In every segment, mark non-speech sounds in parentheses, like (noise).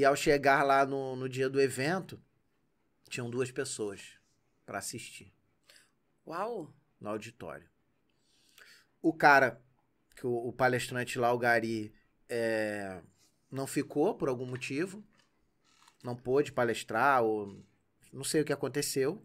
E ao chegar lá no, no dia do evento, tinham duas pessoas para assistir. Uau! No auditório. O cara, que o, o palestrante lá, o Gari, é, não ficou por algum motivo. Não pôde palestrar, ou não sei o que aconteceu.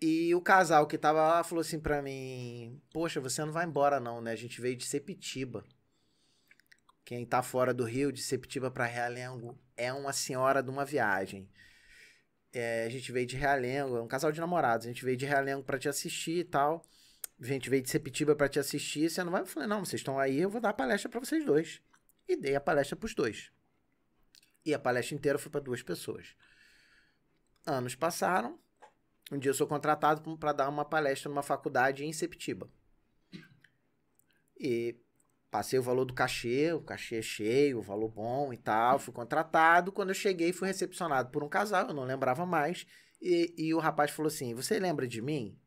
E o casal que tava lá falou assim para mim: Poxa, você não vai embora, não, né? A gente veio de Sepitiba. Quem está fora do Rio, de Sepitiba para Realengo, é uma senhora de uma viagem. É, a gente veio de Realengo, é um casal de namorados, a gente veio de Realengo para te assistir e tal. A gente veio de Sepitiba para te assistir. Você não vai? Eu falei, não, vocês estão aí, eu vou dar a palestra para vocês dois. E dei a palestra para os dois. E a palestra inteira foi para duas pessoas. Anos passaram. Um dia eu sou contratado para dar uma palestra numa faculdade em Sepitiba. E Passei o valor do cachê, o cachê é cheio, o valor bom e tal. Fui contratado. Quando eu cheguei, fui recepcionado por um casal, eu não lembrava mais. E, e o rapaz falou assim: Você lembra de mim?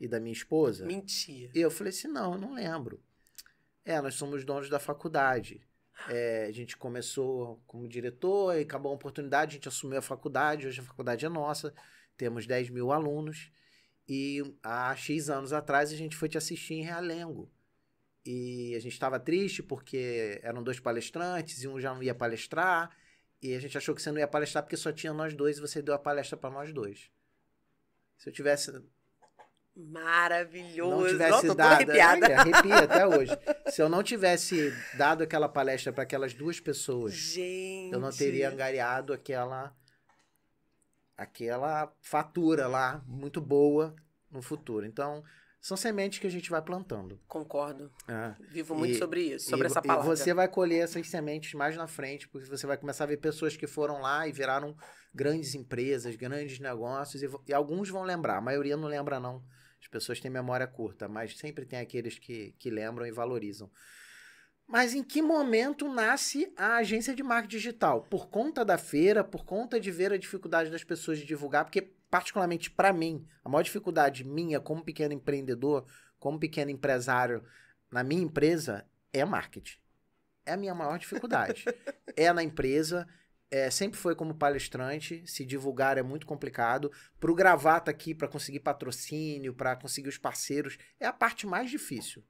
E da minha esposa? Mentira. E eu falei assim: Não, eu não lembro. É, nós somos donos da faculdade. É, a gente começou como diretor e acabou a oportunidade, a gente assumiu a faculdade, hoje a faculdade é nossa, temos 10 mil alunos. E há X anos atrás a gente foi te assistir em Realengo e a gente estava triste porque eram dois palestrantes e um já não ia palestrar e a gente achou que você não ia palestrar porque só tinha nós dois e você deu a palestra para nós dois. Se eu tivesse maravilhoso, não tivesse dado, arrepiada. É, arrepia até (laughs) hoje. Se eu não tivesse dado aquela palestra para aquelas duas pessoas, gente. eu não teria angariado aquela aquela fatura lá muito boa no futuro. Então, são sementes que a gente vai plantando. Concordo. É. Vivo muito e, sobre isso, sobre e, essa palavra. E você vai colher essas sementes mais na frente, porque você vai começar a ver pessoas que foram lá e viraram grandes empresas, grandes negócios, e, e alguns vão lembrar, a maioria não lembra não. As pessoas têm memória curta, mas sempre tem aqueles que, que lembram e valorizam. Mas em que momento nasce a agência de marketing digital? Por conta da feira, por conta de ver a dificuldade das pessoas de divulgar, porque particularmente para mim, a maior dificuldade minha como pequeno empreendedor, como pequeno empresário na minha empresa é marketing. É a minha maior dificuldade. (laughs) é na empresa, é, sempre foi como palestrante, se divulgar é muito complicado. Para o gravata aqui, para conseguir patrocínio, para conseguir os parceiros, é a parte mais difícil.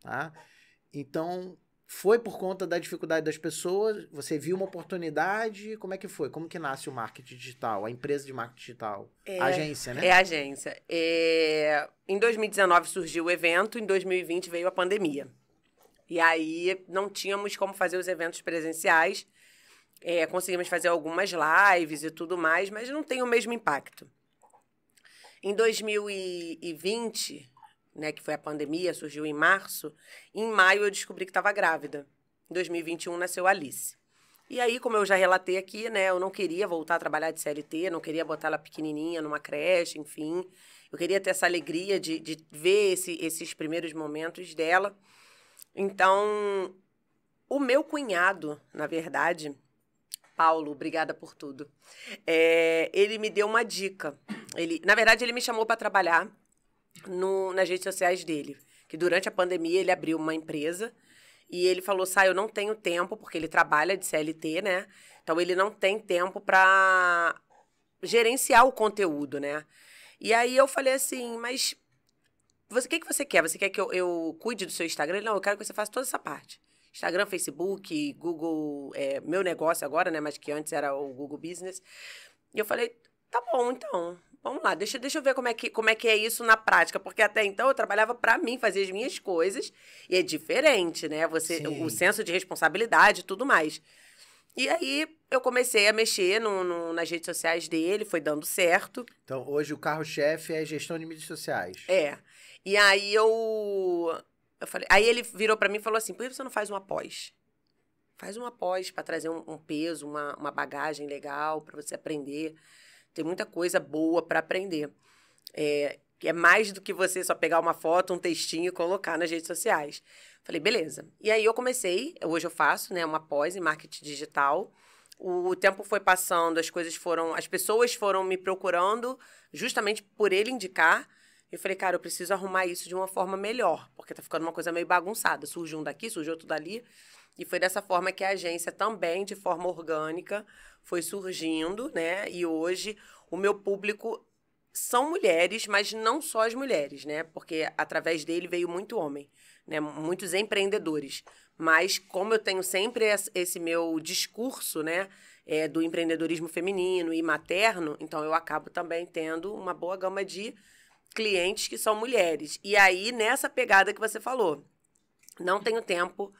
Tá? Então, foi por conta da dificuldade das pessoas? Você viu uma oportunidade? Como é que foi? Como que nasce o marketing digital, a empresa de marketing digital? É, agência, né? É agência. É... Em 2019 surgiu o evento, em 2020 veio a pandemia. E aí não tínhamos como fazer os eventos presenciais. É, conseguimos fazer algumas lives e tudo mais, mas não tem o mesmo impacto. Em 2020, né, que foi a pandemia, surgiu em março, em maio eu descobri que estava grávida. Em 2021 nasceu Alice. E aí, como eu já relatei aqui, né, eu não queria voltar a trabalhar de CLT, não queria botar ela pequenininha numa creche, enfim. Eu queria ter essa alegria de, de ver esse, esses primeiros momentos dela. Então, o meu cunhado, na verdade, Paulo, obrigada por tudo. É, ele me deu uma dica. Ele, na verdade, ele me chamou para trabalhar no, nas redes sociais dele. Que durante a pandemia ele abriu uma empresa e ele falou: Sai, eu não tenho tempo, porque ele trabalha de CLT, né? Então ele não tem tempo para gerenciar o conteúdo, né? E aí eu falei assim: Mas você, o que, que você quer? Você quer que eu, eu cuide do seu Instagram? Ele, não, eu quero que você faça toda essa parte. Instagram, Facebook, Google, é, meu negócio agora, né? Mas que antes era o Google Business. E eu falei, tá bom, então. Vamos lá, deixa, deixa eu ver como é, que, como é que é isso na prática, porque até então eu trabalhava para mim, fazia as minhas coisas, e é diferente, né? Você, o senso de responsabilidade e tudo mais. E aí eu comecei a mexer no, no, nas redes sociais dele, foi dando certo. Então hoje o carro-chefe é gestão de mídias sociais. É. E aí eu. eu falei, aí ele virou para mim e falou assim: por que você não faz um após? Faz um após para trazer um, um, peso, uma, uma bagagem legal, para você aprender. Tem muita coisa boa para aprender. É, é mais do que você só pegar uma foto, um textinho e colocar nas redes sociais. Falei, beleza. E aí eu comecei, hoje eu faço, né, uma pós em marketing digital. O tempo foi passando, as coisas foram, as pessoas foram me procurando justamente por ele indicar. Eu falei, cara, eu preciso arrumar isso de uma forma melhor, porque tá ficando uma coisa meio bagunçada. Surge um daqui, surge outro dali. E foi dessa forma que a agência também, de forma orgânica, foi surgindo, né? E hoje o meu público são mulheres, mas não só as mulheres, né? Porque através dele veio muito homem, né? Muitos empreendedores. Mas como eu tenho sempre esse meu discurso, né? É, do empreendedorismo feminino e materno, então eu acabo também tendo uma boa gama de clientes que são mulheres. E aí, nessa pegada que você falou, não tenho tempo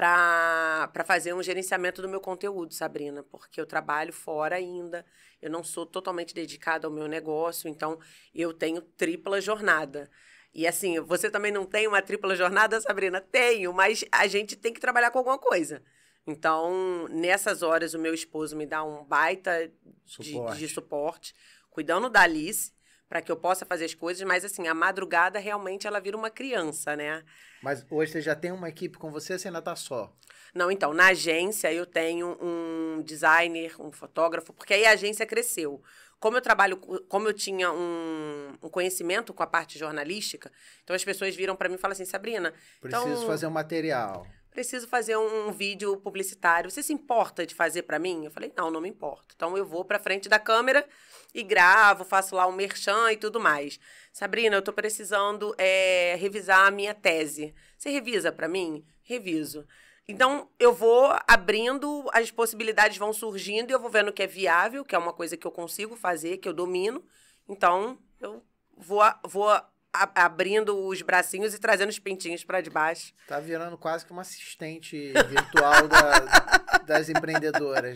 para fazer um gerenciamento do meu conteúdo, Sabrina, porque eu trabalho fora ainda, eu não sou totalmente dedicada ao meu negócio, então eu tenho tripla jornada. E assim, você também não tem uma tripla jornada, Sabrina? Tenho, mas a gente tem que trabalhar com alguma coisa. Então, nessas horas, o meu esposo me dá um baita de suporte, de, de suporte cuidando da Alice para que eu possa fazer as coisas, mas assim, a madrugada realmente ela vira uma criança, né? Mas hoje você já tem uma equipe com você, você ainda tá só? Não, então, na agência eu tenho um designer, um fotógrafo, porque aí a agência cresceu. Como eu trabalho, como eu tinha um, um conhecimento com a parte jornalística, então as pessoas viram para mim e falaram assim, Sabrina... Preciso então, fazer um material preciso fazer um, vídeo publicitário. Você se importa de fazer para mim? Eu falei, não, não me importo. Então eu vou para frente da câmera e gravo, faço lá um merchan e tudo mais. Sabrina, eu estou precisando é, revisar a minha tese. Você revisa para mim? Reviso. Então, eu vou abrindo, as possibilidades vão surgindo e eu vou vendo que é viável, que é uma coisa que eu consigo fazer, que eu domino. Então, eu vou, vou abrindo os bracinhos e trazendo os pintinhos para debaixo. Tá virando quase que uma assistente virtual da, das empreendedoras.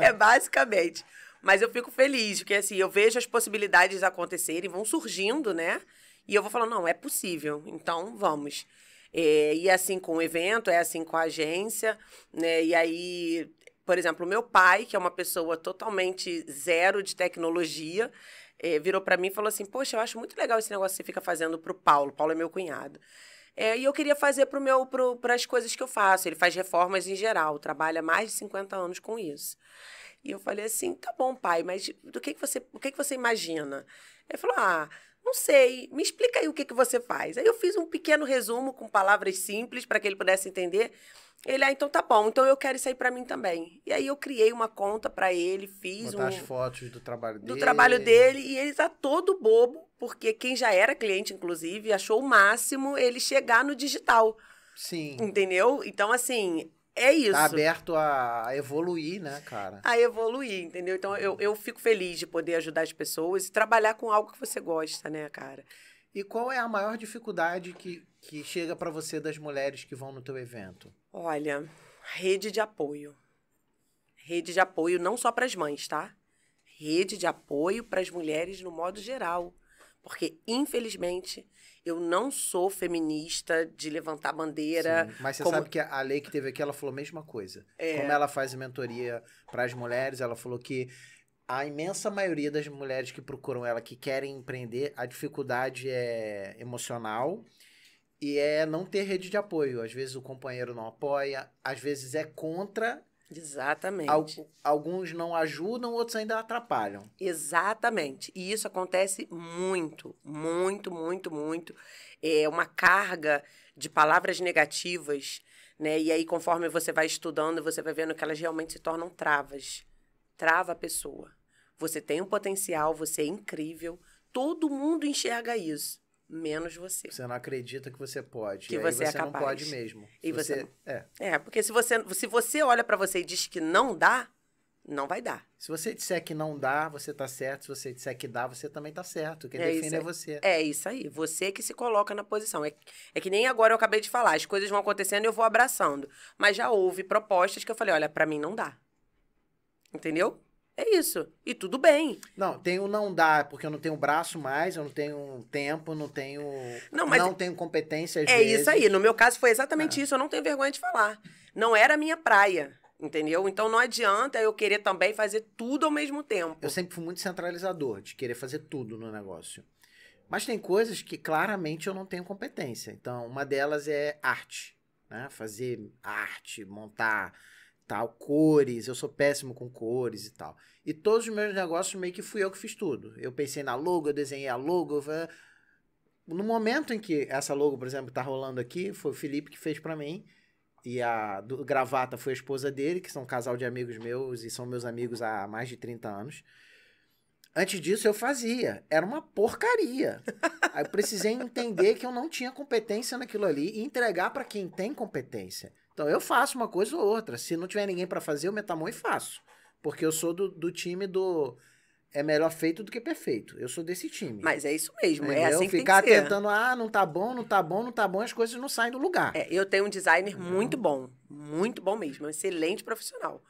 É basicamente. Mas eu fico feliz, porque assim, eu vejo as possibilidades acontecerem, vão surgindo, né? E eu vou falando, não, é possível, então vamos. É, e assim com o evento, é assim com a agência, né? E aí, por exemplo, meu pai, que é uma pessoa totalmente zero de tecnologia, é, virou para mim e falou assim: Poxa, eu acho muito legal esse negócio que você fica fazendo pro Paulo. Paulo é meu cunhado. É, e eu queria fazer para meu para as coisas que eu faço. Ele faz reformas em geral, trabalha mais de 50 anos com isso. E eu falei assim: tá bom, pai, mas do que, que você o que, que você imagina? Ele falou: ah, não sei, me explica aí o que, que você faz. Aí eu fiz um pequeno resumo com palavras simples para que ele pudesse entender. Ele, ah, então tá bom, então eu quero isso aí pra mim também. E aí eu criei uma conta pra ele, fiz Botar um... as fotos do trabalho dele. Do trabalho dele, e ele tá todo bobo, porque quem já era cliente, inclusive, achou o máximo ele chegar no digital. Sim. Entendeu? Então, assim, é tá isso. Tá aberto a evoluir, né, cara? A evoluir, entendeu? Então, eu, eu fico feliz de poder ajudar as pessoas e trabalhar com algo que você gosta, né, cara? E qual é a maior dificuldade que, que chega para você das mulheres que vão no teu evento? Olha, rede de apoio. Rede de apoio não só para as mães, tá? Rede de apoio para as mulheres no modo geral. Porque, infelizmente, eu não sou feminista de levantar bandeira. Sim, mas você como... sabe que a lei que teve aqui, ela falou a mesma coisa. É. Como ela faz a mentoria para as mulheres, ela falou que a imensa maioria das mulheres que procuram ela, que querem empreender, a dificuldade é emocional e é não ter rede de apoio. Às vezes o companheiro não apoia, às vezes é contra. Exatamente. Al alguns não ajudam, outros ainda atrapalham. Exatamente. E isso acontece muito, muito, muito, muito. É uma carga de palavras negativas, né? E aí, conforme você vai estudando, você vai vendo que elas realmente se tornam travas trava a pessoa. Você tem um potencial, você é incrível. Todo mundo enxerga isso, menos você. Você não acredita que você pode. Que você, você, é capaz. não pode mesmo. E você, você... é. É, porque se você se você olha para você e diz que não dá, não vai dar. Se você disser que não dá, você tá certo. Se você disser que dá, você também tá certo. Quem é define é você. É isso aí. Você que se coloca na posição. É, é que nem agora eu acabei de falar. As coisas vão acontecendo e eu vou abraçando. Mas já houve propostas que eu falei, olha, para mim não dá. Entendeu? É isso. E tudo bem. Não, tem o não dá, porque eu não tenho braço mais, eu não tenho tempo, não tenho. Não, mas não tenho competência. é vezes. isso aí. No meu caso foi exatamente é. isso. Eu não tenho vergonha de falar. Não era a minha praia. Entendeu? Então não adianta eu querer também fazer tudo ao mesmo tempo. Eu sempre fui muito centralizador, de querer fazer tudo no negócio. Mas tem coisas que claramente eu não tenho competência. Então, uma delas é arte. Né? Fazer arte, montar tal, cores, eu sou péssimo com cores e tal. E todos os meus negócios meio que fui eu que fiz tudo. Eu pensei na logo, eu desenhei a logo. Eu... No momento em que essa logo, por exemplo, tá rolando aqui, foi o Felipe que fez para mim. E a do, gravata foi a esposa dele, que são um casal de amigos meus e são meus amigos há mais de 30 anos. Antes disso eu fazia, era uma porcaria. Aí eu precisei entender que eu não tinha competência naquilo ali e entregar para quem tem competência. Então eu faço uma coisa ou outra. Se não tiver ninguém para fazer, eu meto a mão e faço. Porque eu sou do, do time do é melhor feito do que perfeito. Eu sou desse time. Mas é isso mesmo, é Entendeu? é assim que Ficar tem que tentando, ah, não tá bom, não tá bom, não tá bom, as coisas não saem do lugar. É, eu tenho um designer muito bom, muito bom mesmo, é um excelente profissional.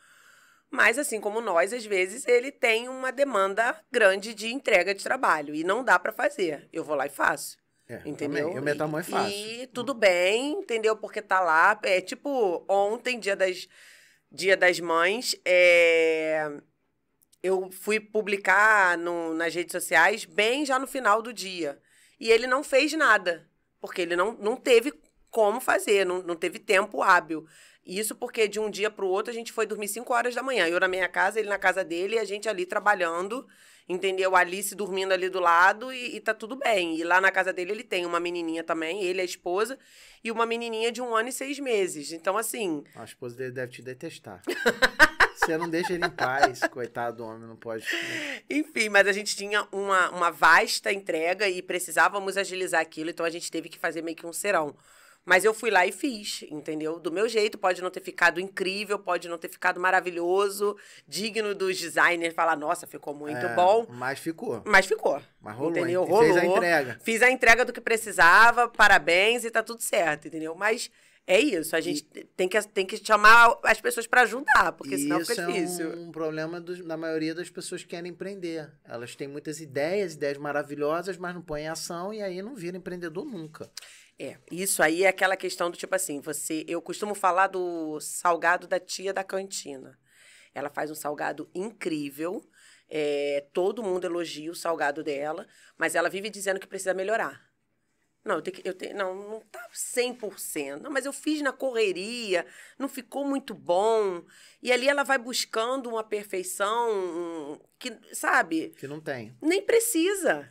Mas assim como nós, às vezes ele tem uma demanda grande de entrega de trabalho e não dá para fazer. Eu vou lá e faço. É, entendeu? Eu meto a mão é fácil. E tudo bem, entendeu? Porque tá lá. É tipo, ontem, dia das, dia das mães, é, eu fui publicar no, nas redes sociais bem já no final do dia. E ele não fez nada, porque ele não, não teve como fazer, não, não teve tempo hábil. Isso porque de um dia para o outro a gente foi dormir 5 horas da manhã. Eu na minha casa, ele na casa dele, e a gente ali trabalhando, entendeu? Alice dormindo ali do lado e, e tá tudo bem. E lá na casa dele ele tem uma menininha também, ele, a esposa, e uma menininha de um ano e seis meses. Então, assim. A esposa dele deve te detestar. (laughs) Você não deixa ele em paz, coitado do homem, não pode. Enfim, mas a gente tinha uma, uma vasta entrega e precisávamos agilizar aquilo, então a gente teve que fazer meio que um serão. Mas eu fui lá e fiz, entendeu? Do meu jeito, pode não ter ficado incrível, pode não ter ficado maravilhoso, digno dos designers falar, nossa, ficou muito é, bom. Mas ficou. Mas ficou. Mas rolou. Entendeu? Rolou. Fez a entrega. Fiz a entrega do que precisava, parabéns e tá tudo certo, entendeu? Mas é isso, a gente e... tem, que, tem que chamar as pessoas para ajudar, porque e senão isso fica é difícil. É um problema do, da maioria das pessoas que querem empreender. Elas têm muitas ideias, ideias maravilhosas, mas não põem em ação e aí não vira empreendedor nunca. É, isso aí é aquela questão do tipo assim, você, eu costumo falar do salgado da tia da cantina. Ela faz um salgado incrível, é, todo mundo elogia o salgado dela, mas ela vive dizendo que precisa melhorar. Não, eu tenho que. Eu tenho, não, não tá 100%. Não, mas eu fiz na correria, não ficou muito bom. E ali ela vai buscando uma perfeição que, sabe? Que não tem. Nem precisa.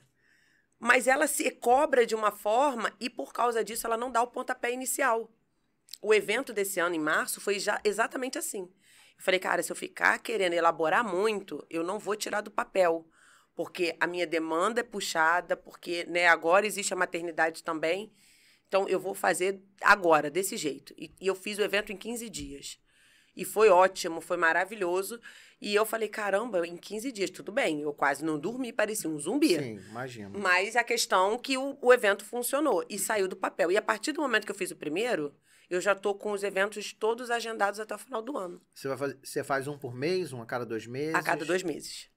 Mas ela se cobra de uma forma e por causa disso ela não dá o pontapé inicial. O evento desse ano, em março, foi já exatamente assim. Eu falei, cara, se eu ficar querendo elaborar muito, eu não vou tirar do papel porque a minha demanda é puxada, porque né, agora existe a maternidade também. Então, eu vou fazer agora, desse jeito. E, e eu fiz o evento em 15 dias. E foi ótimo, foi maravilhoso. E eu falei, caramba, em 15 dias, tudo bem. Eu quase não dormi, parecia um zumbi. Sim, imagino. Mas a questão é que o, o evento funcionou e saiu do papel. E a partir do momento que eu fiz o primeiro, eu já tô com os eventos todos agendados até o final do ano. Você, vai fazer, você faz um por mês, um a cada dois meses? A cada dois meses.